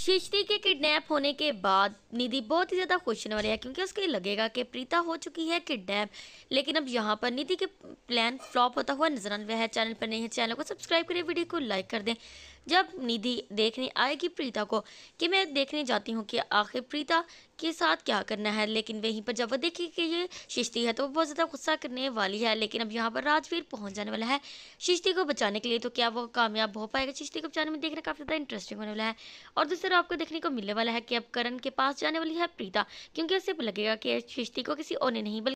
शिष्टि के किडनैप होने के बाद निधि बहुत ही ज़्यादा खुश होने वाली है क्योंकि उसके लगेगा कि प्रीता हो चुकी है किडनैप लेकिन अब यहाँ पर निधि के प्लान फ्लॉप होता हुआ नजर आ रहा है चैनल पर नहीं है चैनल को सब्सक्राइब करें वीडियो को लाइक कर दें जब निधि देखने आएगी प्रीता को कि मैं देखने जाती हूँ कि आखिर प्रीता के साथ क्या करना है लेकिन वहीं पर जब वह देखे कि ये शिश्ती है तो बहुत ज़्यादा गुस्सा करने वाली है लेकिन अब यहाँ पर राजवीर पहुँच जाने वाला है शिश्ती को बचाने के लिए तो क्या वो कामयाब हो पाएगा शिश्ती को बचाने में देखना काफ़ी ज़्यादा इंटरेस्टिंग होने वाला है और दूसरा आपको देखने को मिलने वाला है कि अब करण के पास जाने वाली है प्रीता क्योंकि उसे लगेगा कि शिश्ती को किसी और ने नहीं बल्कि